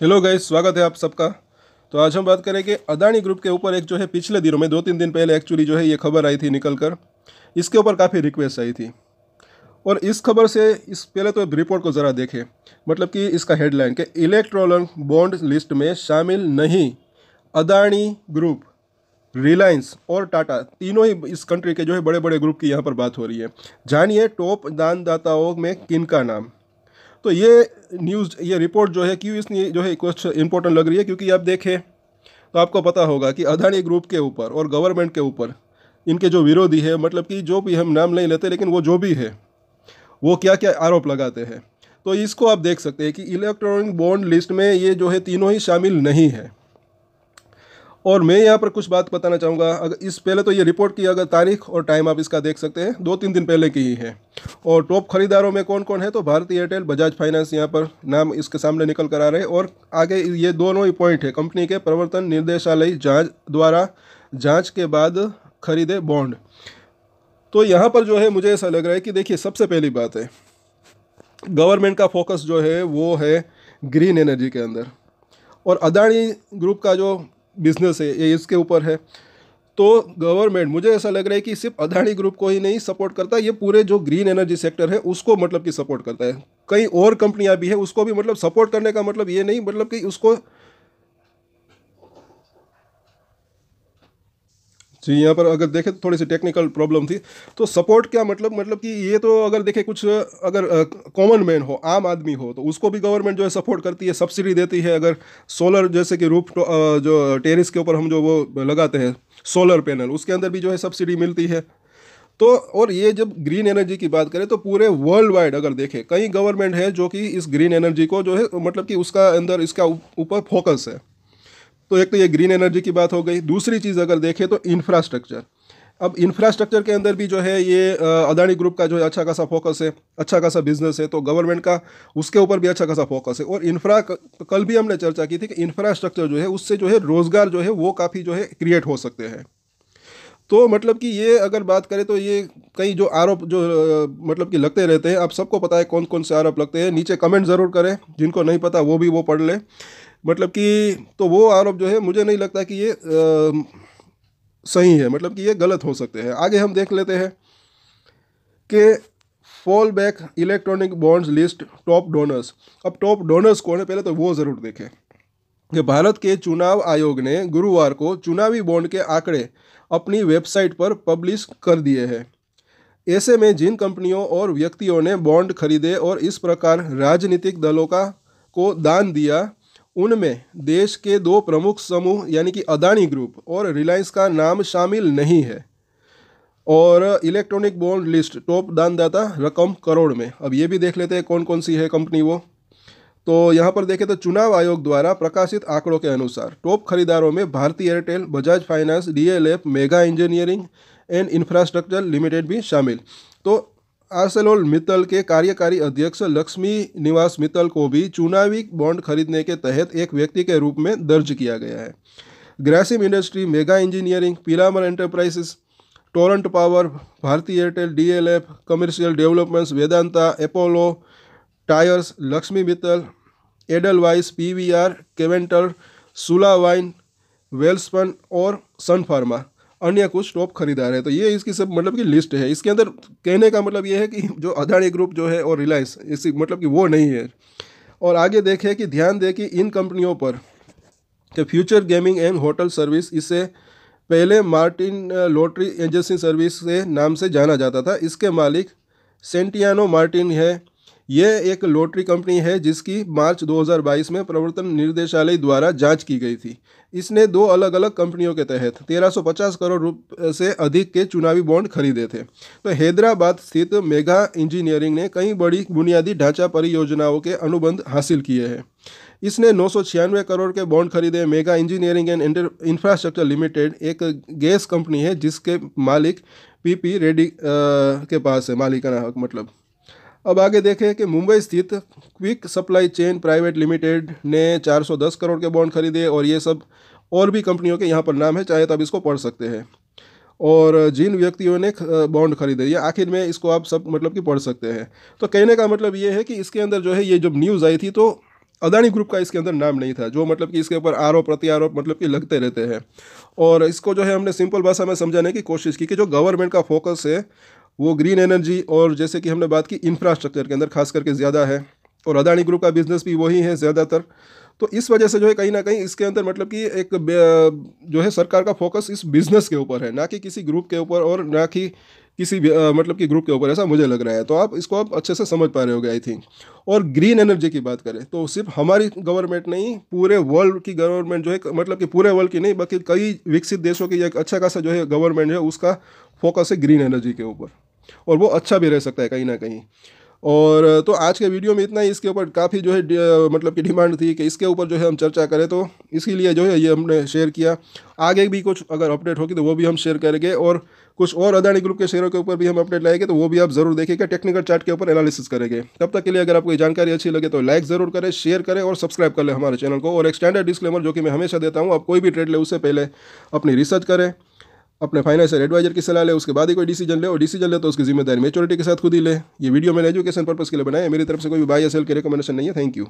hello guys स्वागत है आप सबका तो आज हम बात करें कि अदानी ग्रुप के ऊपर एक जो है पिछले दिनों में दो तीन दिन पहले एक्चुअली जो है ये खबर आई थी निकल कर इसके ऊपर काफ़ी रिक्वेस्ट आई थी और इस खबर से इस पहले तो रिपोर्ट को ज़रा देखें मतलब कि इसका हेडलाइन के इलेक्ट्रॉन बॉन्ड लिस्ट में शामिल नहीं अदानी ग्रुप रिलायंस और टाटा तीनों ही इस कंट्री के जो है बड़े बड़े ग्रुप की यहाँ पर बात हो रही है जानिए टॉप दानदाताओं में किन का नाम तो ये न्यूज़ ये रिपोर्ट जो है क्यों इसलिए जो है कुछ इंपॉर्टेंट लग रही है क्योंकि आप देखें तो आपको पता होगा कि अदानी ग्रुप के ऊपर और गवर्नमेंट के ऊपर इनके जो विरोधी है मतलब कि जो भी हम नाम नहीं लेते लेकिन वो जो भी है वो क्या क्या आरोप लगाते हैं तो इसको आप देख सकते हैं कि इलेक्ट्रॉनिक बॉन्ड लिस्ट में ये जो है तीनों ही शामिल नहीं है और मैं यहाँ पर कुछ बात बताना चाहूँगा अगर इस पहले तो ये रिपोर्ट की अगर तारीख और टाइम आप इसका देख सकते हैं दो तीन दिन पहले की ही है और टॉप खरीदारों में कौन कौन है तो भारतीय एयरटेल बजाज फाइनेंस यहाँ पर नाम इसके सामने निकल कर आ रहे हैं और आगे ये दोनों ही पॉइंट है कंपनी के प्रवर्तन निर्देशालय जाँच द्वारा जाँच के बाद खरीदे बॉन्ड तो यहाँ पर जो है मुझे ऐसा लग रहा है कि देखिए सबसे पहली बात है गवर्नमेंट का फोकस जो है वो है ग्रीन एनर्जी के अंदर और अदानी ग्रुप का जो बिजनेस है ये इसके ऊपर है तो गवर्नमेंट मुझे ऐसा लग रहा है कि सिर्फ अदानी ग्रुप को ही नहीं सपोर्ट करता ये पूरे जो ग्रीन एनर्जी सेक्टर है उसको मतलब कि सपोर्ट करता है कई और कंपनियां भी है उसको भी मतलब सपोर्ट करने का मतलब ये नहीं मतलब कि उसको जी तो यहाँ पर अगर देखें तो थोड़ी सी टेक्निकल प्रॉब्लम थी तो सपोर्ट क्या मतलब मतलब कि ये तो अगर देखें कुछ अगर कॉमन मैन हो आम आदमी हो तो उसको भी गवर्नमेंट जो है सपोर्ट करती है सब्सिडी देती है अगर सोलर जैसे कि रूप तो, जो टेरिस के ऊपर हम जो वो लगाते हैं सोलर पैनल उसके अंदर भी जो है सब्सिडी मिलती है तो और ये जब ग्रीन एनर्जी की बात करें तो पूरे वर्ल्ड वाइड अगर देखें कई गवर्नमेंट है जो कि इस ग्रीन एनर्जी को जो है मतलब कि उसका अंदर इसका ऊपर फोकस है तो एक तो ये ग्रीन एनर्जी की बात हो गई दूसरी चीज़ अगर देखें तो इंफ्रास्ट्रक्चर अब इंफ्रास्ट्रक्चर के अंदर भी जो है ये अदानी ग्रुप का जो है अच्छा खासा फोकस है अच्छा खासा बिजनेस है तो गवर्नमेंट का उसके ऊपर भी अच्छा खासा फोकस है और इंफ्रा कल भी हमने चर्चा की थी कि इंफ्रास्ट्रक्चर जो है उससे जो है रोज़गार जो है वो काफ़ी जो है क्रिएट हो सकते हैं तो मतलब कि ये अगर बात करें तो ये कई जो आरोप जो मतलब कि लगते रहते हैं आप सबको पता है कौन कौन से आरोप लगते हैं नीचे कमेंट ज़रूर करें जिनको नहीं पता वो भी वो पढ़ लें मतलब कि तो वो आरोप जो है मुझे नहीं लगता कि ये आ, सही है मतलब कि ये गलत हो सकते हैं आगे हम देख लेते हैं कि fall back electronic bonds list top donors अब टॉप डोनर्स कौन है पहले तो वो ज़रूर देखें कि भारत के चुनाव आयोग ने गुरुवार को चुनावी बॉन्ड के आंकड़े अपनी वेबसाइट पर पब्लिश कर दिए हैं ऐसे में जिन कंपनियों और व्यक्तियों ने बॉन्ड खरीदे और इस प्रकार राजनीतिक दलों का को दान दिया उनमें देश के दो प्रमुख समूह यानी कि अदानी ग्रुप और रिलायंस का नाम शामिल नहीं है और इलेक्ट्रॉनिक बॉन्ड लिस्ट टॉप दानदाता रकम करोड़ में अब ये भी देख लेते हैं कौन कौन सी है कंपनी वो तो यहाँ पर देखें तो चुनाव आयोग द्वारा प्रकाशित आंकड़ों के अनुसार टॉप खरीदारों में Bharti Airtel Bajaj finance DLF mega engineering and infrastructure limited भी शामिल तो आर्सेलोल मित्तल के कार्यकारी अध्यक्ष लक्ष्मी निवास मित्तल को भी चुनावी बॉन्ड खरीदने के तहत एक व्यक्ति के रूप में दर्ज किया गया है ग्रासिम इंडस्ट्री मेगा इंजीनियरिंग पिलामर enterprises Torrent Power Bharti Airtel DLF commercial developments Vedanta Apollo Tyres Lakshmi Mittal Edelweiss R Keventer Sula wine Welspun और सन फार्मा अन्य को स्टॉप खरीदार है तो ये इसकी सब मतलब की लिस्ट है इसके अंदर कहने का मतलब ये है कि जो अदानी ग्रुप जो है और रिलायंस इसी मतलब कि वो नहीं है और आगे देखें कि ध्यान दें कि इन कंपनियों पर कि future gaming and hotel service इसे पहले मार्टिन लॉटरी एजेंसी सर्विस के नाम से जाना जाता था इसके मालिक सेंटियानो मार्टिन है ये एक लॉटरी कंपनी है जिसकी मार्च 2022 में प्रवर्तन निर्देशालय द्वारा जांच की गई थी इसने दो अलग अलग कंपनियों के तहत 1350 करोड़ रुपए से अधिक के चुनावी बॉन्ड खरीदे थे तो हैदराबाद स्थित मेगा इंजीनियरिंग ने कई बड़ी बुनियादी ढांचा परियोजनाओं के अनुबंध हासिल किए हैं इसने नौ करोड़ के बॉन्ड खरीदे mega engineering and infrastructure limited एक गैस कंपनी है जिसके मालिक पीपी रेड्डी के पास है मालिकाना हक मतलब अब आगे देखें कि मुंबई स्थित quick supply chain private limited ने 410 करोड़ के बॉन्ड खरीदे और ये सब और भी कंपनियों के यहाँ पर नाम है चाहे तो आप इसको पढ़ सकते हैं और जिन व्यक्तियों ने बॉन्ड खरीदे या आखिर में इसको आप सब मतलब कि पढ़ सकते हैं तो कहने का मतलब ये है कि इसके अंदर जो है ये जब न्यूज़ आई थी तो अदानी ग्रुप का इसके अंदर नाम नहीं था जो मतलब कि इसके ऊपर आरोप प्रत्यारोप मतलब कि लगते रहते हैं और इसको जो है हमने सिंपल भाषा में समझाने की कोशिश की कि जो गवर्नमेंट का फोकस है वो ग्रीन एनर्जी और जैसे कि हमने बात की इंफ्रास्ट्रक्चर के अंदर खास करके ज़्यादा है और अदानी ग्रुप का बिज़नेस भी वही है ज़्यादातर तो इस वजह से जो है कहीं ना कहीं इसके अंदर मतलब कि एक जो है सरकार का फोकस इस बिज़नेस के ऊपर है ना कि किसी ग्रुप के ऊपर और ना कि किसी भी आ, मतलब कि ग्रुप के ऊपर ऐसा मुझे लग रहा है तो आप इसको आप अच्छे से समझ पा रहे हो आई थिंक और ग्रीन एनर्जी की बात करें तो सिर्फ हमारी गवर्नमेंट नहीं पूरे वर्ल्ड की गवर्नमेंट जो है मतलब कि पूरे वर्ल्ड की नहीं बल्कि कई विकसित देशों की एक अच्छा खासा जो है गवर्नमेंट है उसका फोकस है ग्रीन एनर्जी के ऊपर और वो अच्छा भी रह सकता है कहीं ना कहीं और तो आज के वीडियो में इतना ही इसके ऊपर काफ़ी जो है मतलब कि डिमांड थी कि इसके ऊपर जो है हम चर्चा करें तो इसी लिए जो है ये हमने शेयर किया आगे भी कुछ अगर अपडेट होगी तो वो भी हम शेयर करेंगे और कुछ और अदानी ग्रुप के शेयरों के ऊपर भी हम अपडेट लाएंगे तो वो भी आप जरूर देखिएगा टेक्निकल चार्ट के ऊपर एनालिसिस करेंगे तब तक के लिए अगर आपको ये जानकारी अच्छी लगे तो लाइक जरूर करें शेयर करें और सब्सक्राइब कर ले हमारे चैनल को और एक स्टैंडर्ड डिस्क्लेमर जो कि मैं हमेशा देता हूँ आप कोई भी ट्रेड ले उससे पहले अपनी रिसर्च करें अपने फाइनेंशियल एडवाइजर की सलाह ले उसके बाद ही कोई डिसीजन ले और डिसीजन ले तो उसकी जिम्मेदारी मेचोरिटी के साथ खुद ही ले ये वीडियो मैंने एजुकेशन पर्पस के लिए बनाया मेरी तरफ से कोई भी बाय या सेल की रिकमेंडेशन नहीं है थैंक यू